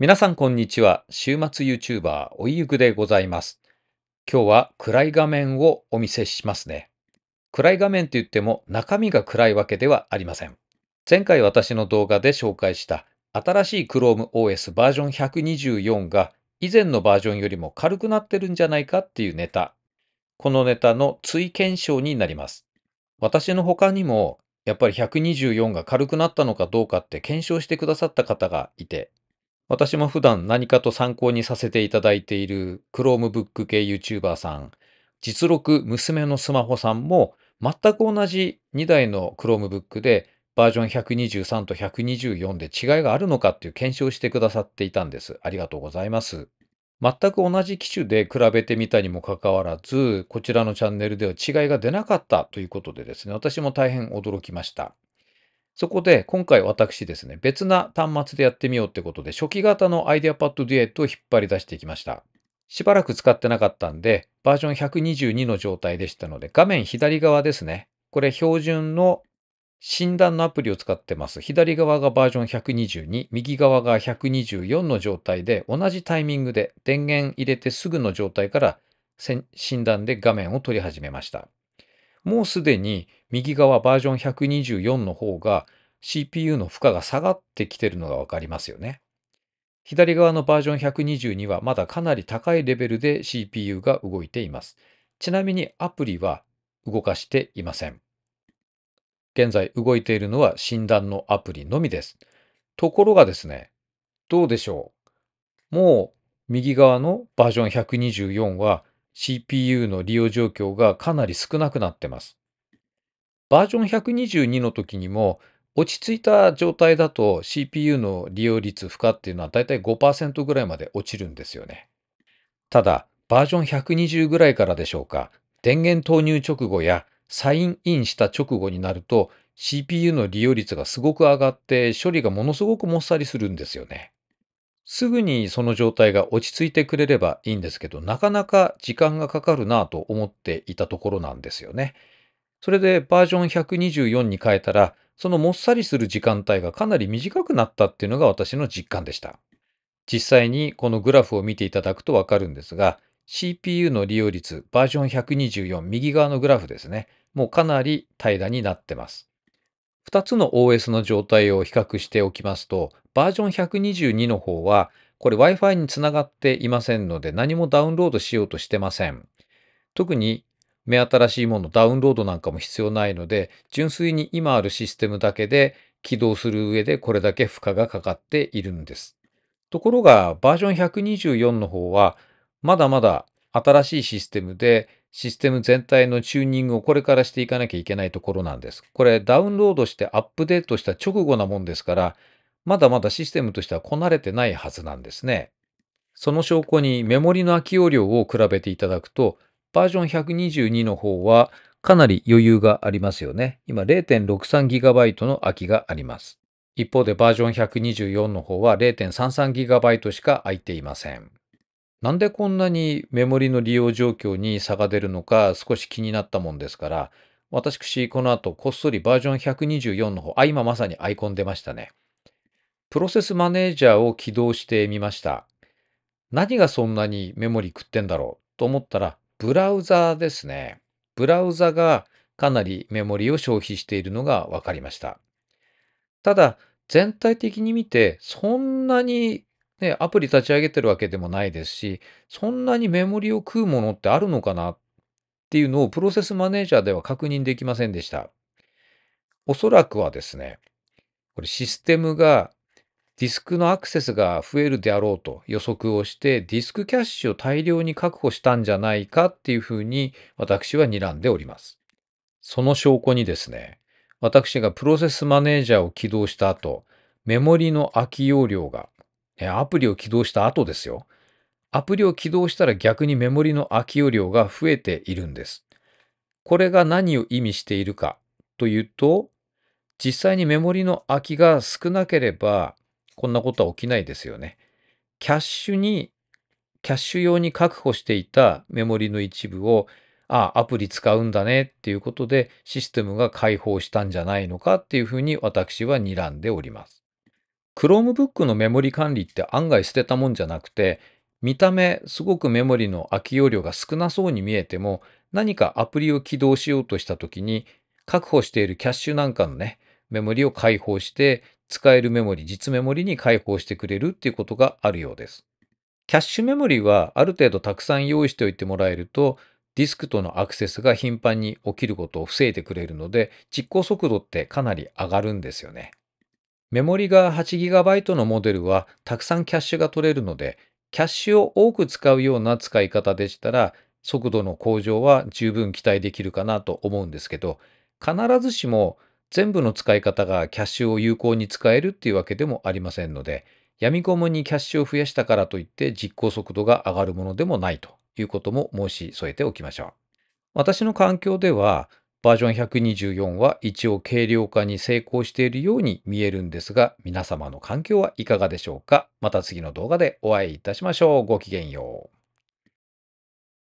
皆さんこんにちは。週末 YouTuber おいゆくでございます。今日は暗い画面をお見せしますね。暗い画面といっても中身が暗いわけではありません。前回私の動画で紹介した新しい Chrome OS バージョン124が以前のバージョンよりも軽くなってるんじゃないかっていうネタ。このネタの追検証になります。私の他にもやっぱり124が軽くなったのかどうかって検証してくださった方がいて、私も普段何かと参考にさせていただいている Chromebook 系 YouTuber さん、実録娘のスマホさんも全く同じ2台の Chromebook でバージョン123と124で違いがあるのかっていう検証してくださっていたんです。ありがとうございます。全く同じ機種で比べてみたにもかかわらず、こちらのチャンネルでは違いが出なかったということでですね、私も大変驚きました。そこで今回私ですね、別な端末でやってみようってことで、初期型の IdeaPad Duet を引っ張り出していきました。しばらく使ってなかったんで、バージョン122の状態でしたので、画面左側ですね。これ標準の診断のアプリを使ってます。左側がバージョン122、右側が124の状態で、同じタイミングで電源入れてすぐの状態から診断で画面を取り始めました。もうすでに右側バージョン124の方が CPU の負荷が下がってきてるのが分かりますよね。左側のバージョン122はまだかなり高いレベルで CPU が動いています。ちなみにアプリは動かしていません。現在動いているのは診断のアプリのみです。ところがですね、どうでしょう。もう右側のバージョン124は CPU の利用状況がかなり少なくなってます。バージョン122の時にも落ち着いた状態だと CPU の利用率負荷っていうのはだいたい5%ぐらいまで落ちるんですよね。ただ、バージョン120ぐらいからでしょうか、電源投入直後やサインインした直後になると CPU の利用率がすごく上がって処理がものすごくもっさりするんですよね。すぐにその状態が落ち着いてくれればいいんですけど、なかなか時間がかかるなぁと思っていたところなんですよね。それでバージョン124に変えたら、そのもっさりする時間帯がかなり短くなったっていうのが私の実感でした。実際にこのグラフを見ていただくとわかるんですが、CPU の利用率バージョン124右側のグラフですね。もうかなり平らになってます。2つの OS の状態を比較しておきますと、バージョン122の方は、これ Wi-Fi につながっていませんので何もダウンロードしようとしてません。特に目新しいものダウンロードなんかも必要ないので純粋に今あるシステムだけで起動する上でこれだけ負荷がかかっているんです。ところがバージョン124の方はまだまだ新しいシステムでシステム全体のチューニングをこれからしていかなきゃいけないところなんです。これダウンロードしてアップデートした直後なもんですからまだまだシステムとしてはこなれてないはずなんですね。その証拠にメモリの空き容量を比べていただくとバージョン122の方はかなり余裕がありますよね。今 0.63GB の空きがあります。一方でバージョン124の方は 0.33GB しか空いていません。なんでこんなにメモリの利用状況に差が出るのか少し気になったもんですから、私この後こっそりバージョン124の方、あ、今まさにアイコン出ましたね。プロセスマネージャーを起動してみました。何がそんなにメモリ食ってんだろうと思ったらブラウザーですね。ブラウザがかなりメモリを消費しているのが分かりました。ただ、全体的に見て、そんなにね、アプリ立ち上げてるわけでもないですし、そんなにメモリを食うものってあるのかなっていうのをプロセスマネージャーでは確認できませんでした。おそらくはですね、これシステムがディスクのアクセスが増えるであろうと予測をしてディスクキャッシュを大量に確保したんじゃないかっていうふうに私は睨んでおります。その証拠にですね、私がプロセスマネージャーを起動した後、メモリの空き容量が、アプリを起動した後ですよ。アプリを起動したら逆にメモリの空き容量が増えているんです。これが何を意味しているかというと、実際にメモリの空きが少なければこんなことは起きないですよね。キャッシュに、キャッシュ用に確保していたメモリの一部を、ああ、アプリ使うんだねっていうことでシステムが開放したんじゃないのかっていうふうに私は睨んでおります。Chromebook のメモリ管理って案外捨てたもんじゃなくて、見た目すごくメモリの空き容量が少なそうに見えても何かアプリを起動しようとした時に確保しているキャッシュなんかのねメモリを開放して使えるメモリ、実メモリに開放してくれるっていうことがあるようです。キャッシュメモリはある程度たくさん用意しておいてもらえると、ディスクとのアクセスが頻繁に起きることを防いでくれるので、実行速度ってかなり上がるんですよね。メモリが 8GB のモデルはたくさんキャッシュが取れるので、キャッシュを多く使うような使い方でしたら、速度の向上は十分期待できるかなと思うんですけど、必ずしも全部の使い方がキャッシュを有効に使えるっていうわけでもありませんので、やみこもにキャッシュを増やしたからといって実行速度が上がるものでもないということも申し添えておきましょう。私の環境では、バージョン124は一応軽量化に成功しているように見えるんですが、皆様の環境はいかがでしょうかまた次の動画でお会いいたしましょう。ごきげんよう。